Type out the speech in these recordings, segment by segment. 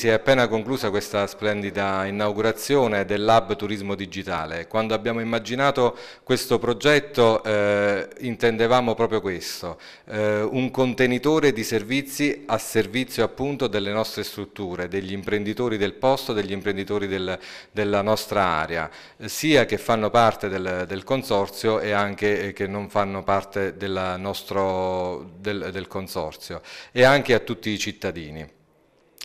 Si è appena conclusa questa splendida inaugurazione del Lab Turismo Digitale. Quando abbiamo immaginato questo progetto eh, intendevamo proprio questo, eh, un contenitore di servizi a servizio appunto delle nostre strutture, degli imprenditori del posto, degli imprenditori del, della nostra area, sia che fanno parte del, del consorzio e anche eh, che non fanno parte nostro, del, del consorzio e anche a tutti i cittadini.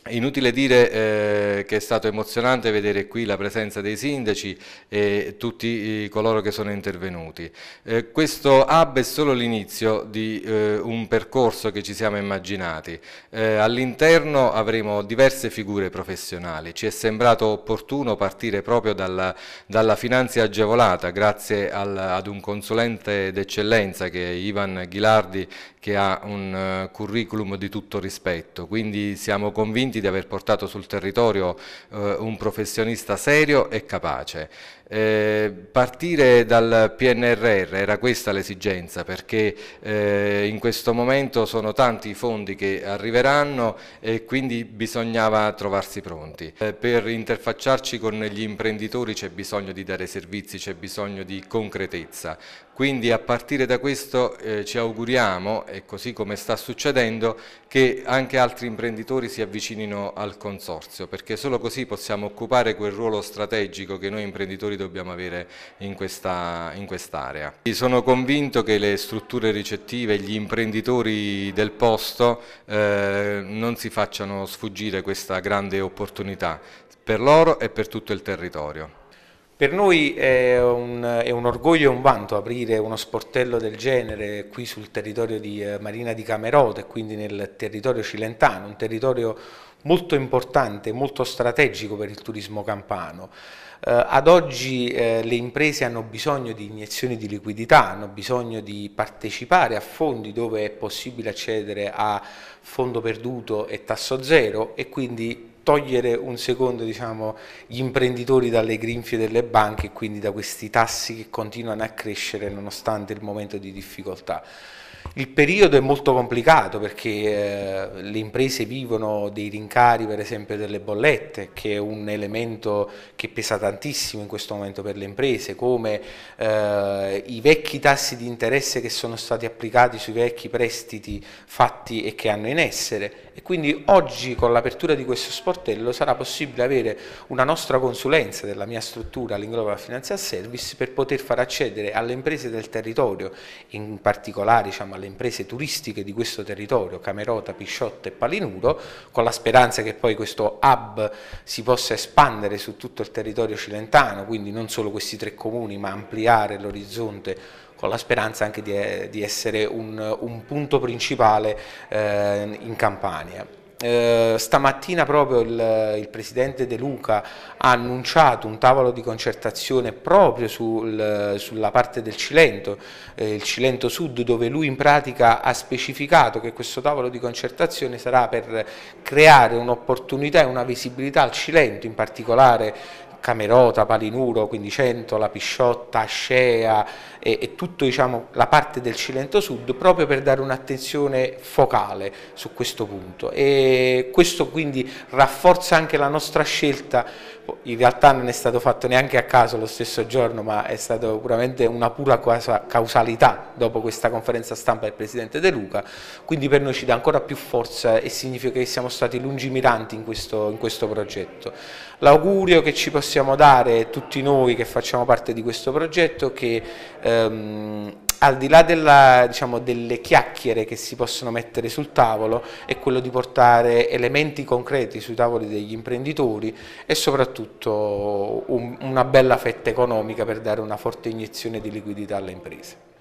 Inutile dire eh, che è stato emozionante vedere qui la presenza dei sindaci e tutti eh, coloro che sono intervenuti. Eh, questo hub è solo l'inizio di eh, un percorso che ci siamo immaginati. Eh, all'interno avremo diverse figure professionali. Ci è sembrato opportuno partire proprio dalla, dalla finanza agevolata grazie al, ad un consulente d'eccellenza che è Ivan Ghilardi che ha un curriculum di tutto rispetto. Quindi siamo convinti convinti di aver portato sul territorio eh, un professionista serio e capace. Eh, partire dal PNRR era questa l'esigenza perché eh, in questo momento sono tanti i fondi che arriveranno e quindi bisognava trovarsi pronti. Eh, per interfacciarci con gli imprenditori c'è bisogno di dare servizi, c'è bisogno di concretezza. Quindi a partire da questo eh, ci auguriamo, e così come sta succedendo, che anche altri imprenditori si avvicinino vicino al consorzio, perché solo così possiamo occupare quel ruolo strategico che noi imprenditori dobbiamo avere in, questa, in quest'area. Sono convinto che le strutture ricettive, gli imprenditori del posto eh, non si facciano sfuggire questa grande opportunità per loro e per tutto il territorio. Per noi è un, è un, orgoglio e un vanto aprire uno sportello del genere qui sul territorio di eh, Marina di Camerota e quindi nel territorio cilentano, un territorio molto importante, molto strategico per il turismo campano. Eh, ad oggi eh, le imprese hanno bisogno di iniezioni di liquidità, hanno bisogno di partecipare a fondi dove è possibile accedere a fondo perduto e tasso zero e quindi togliere un secondo diciamo, gli imprenditori dalle grinfie delle banche e quindi da questi tassi che continuano a crescere nonostante il momento di difficoltà. Il periodo è molto complicato perché eh, le imprese vivono dei rincari per esempio delle bollette che è un elemento che pesa tantissimo in questo momento per le imprese come eh, i vecchi tassi di interesse che sono stati applicati sui vecchi prestiti fatti e che hanno in essere e quindi oggi con l'apertura di questo sportello sarà possibile avere una nostra consulenza della mia struttura l'Inglobal Financial Service per poter far accedere alle imprese del territorio in particolare diciamo, alle alle imprese turistiche di questo territorio, Camerota, Pisciotto e Palinuro, con la speranza che poi questo hub si possa espandere su tutto il territorio cilentano, quindi non solo questi tre comuni ma ampliare l'orizzonte con la speranza anche di, eh, di essere un, un punto principale eh, in Campania. Eh, stamattina proprio il, il, presidente De Luca ha annunciato un tavolo di concertazione proprio sul, sulla parte del Cilento, eh, il Cilento Sud, dove lui in pratica ha specificato che questo tavolo di concertazione sarà per creare un'opportunità e una visibilità al Cilento, in particolare Camerota, Palinuro, Quindicentola, Pisciotta, Ascea e, e tutta diciamo, la parte del Cilento Sud proprio per dare un'attenzione focale su questo punto e questo quindi rafforza anche la nostra scelta, in realtà non è stato fatto neanche a caso lo stesso giorno ma è stata puramente una pura causalità dopo questa conferenza stampa del Presidente De Luca, quindi per noi ci dà ancora più forza e significa che siamo stati lungimiranti in questo, in questo progetto. L'augurio che ci possiamo possiamo dare tutti noi che facciamo parte di questo progetto che ehm, al di là della, diciamo, delle chiacchiere che si possono mettere sul tavolo è quello di portare elementi concreti sui tavoli degli imprenditori e soprattutto un, una bella fetta economica per dare una forte iniezione di liquidità alle imprese.